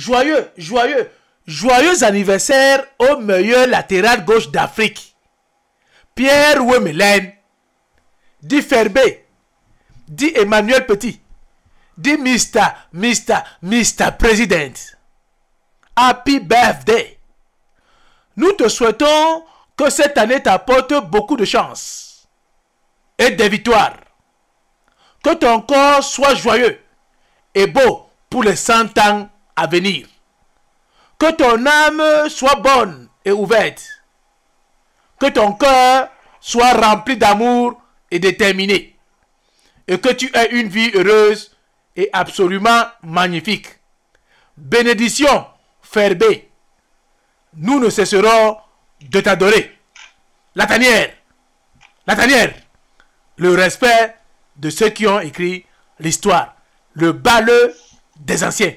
joyeux, joyeux, joyeux anniversaire au meilleur latéral gauche d'Afrique. Pierre Wemelen, dit Ferbé, dit Emmanuel Petit, dit Mr. Mr. Mr. President. Happy birthday! Nous te souhaitons que cette année t'apporte beaucoup de chance et des victoires. Que ton corps soit joyeux et beau pour les 100 ans venir. Que ton âme soit bonne et ouverte. Que ton cœur soit rempli d'amour et déterminé. Et que tu aies une vie heureuse et absolument magnifique. Bénédiction, Ferbé. Nous ne cesserons de t'adorer. La tanière. La tanière. Le respect de ceux qui ont écrit l'histoire. Le balleux des anciens.